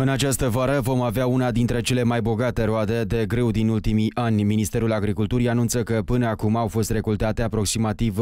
În această vară vom avea una dintre cele mai bogate roade de grâu din ultimii ani. Ministerul Agriculturii anunță că până acum au fost recoltate aproximativ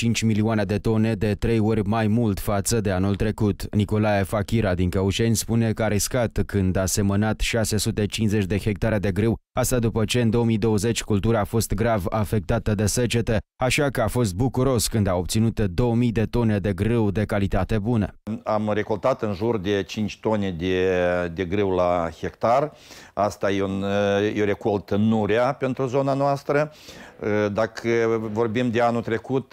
1,5 milioane de tone, de trei ori mai mult față de anul trecut. Nicolae Fachira din Căușeni spune că a riscat când a semănat 650 de hectare de grâu Asta după ce în 2020 cultura a fost grav afectată de secetă, așa că a fost bucuros când a obținut 2000 de tone de grâu de calitate bună. Am recoltat în jur de 5 tone de, de grâu la hectar. Asta e, un, e o recoltă pentru zona noastră. Dacă vorbim de anul trecut,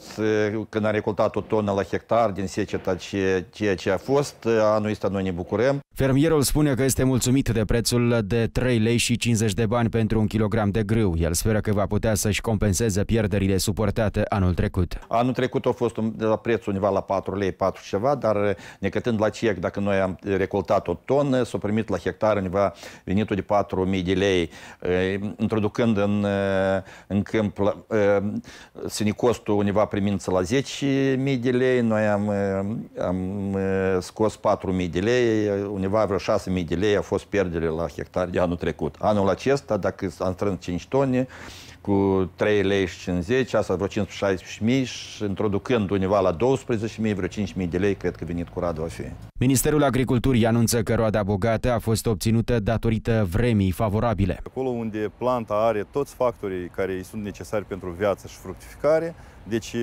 când a recoltat o tonă la hectar din seceta ce, ceea ce a fost, anul ăsta noi ne bucurăm. Fermierul spune că este mulțumit de prețul de 3 lei și 50 de bani pentru un kilogram de grâu. El speră că va putea să-și compenseze pierderile suportate anul trecut. Anul trecut a fost de la preț undeva la 4 lei, 4 ceva, dar eh, necătând la CEC, dacă noi am recoltat o tonă, s-a primit la hectare undeva venitul de 4.000 de lei, eh, introducând în, eh, în câmp sinicostul undeva primind la 10.000 de lei, noi am, am scos 4.000 de lei, undeva vreo 6.000 de lei a fost pierdere la hectare de anul trecut. Anul acesta, dacă am strâns 5 tone, cu 3 lei și 50, asta vreo 15 mii și introducând undeva la 12 mii, vreo 5 mii de lei, cred că venit curat va fi. Ministerul Agriculturii anunță că roada bogată a fost obținută datorită vremii favorabile. Acolo unde planta are toți factorii care îi sunt necesari pentru viață și fructificare, deci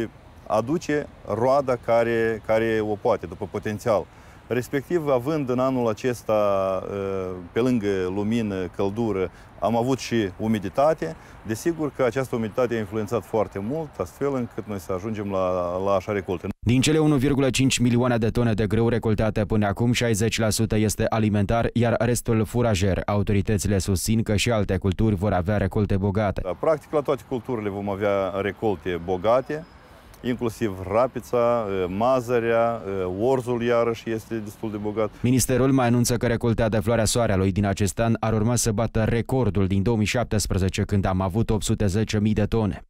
aduce roada care, care o poate, după potențial. Respectiv, având în anul acesta, ă, pe lângă lumină, căldură, am avut și umiditate. Desigur că această umiditate a influențat foarte mult, astfel încât noi să ajungem la, la așa recolte. Din cele 1,5 milioane de tone de grâu recoltate până acum, 60% este alimentar, iar restul furajer. Autoritățile susțin că și alte culturi vor avea recolte bogate. Da, practic, la toate culturile vom avea recolte bogate inclusiv rapița, mazărea, orzul iarăși este destul de bogat. Ministerul mai anunță că recoltea de floarea soarelui din acest an ar urma să bată recordul din 2017 când am avut 810.000 de tone.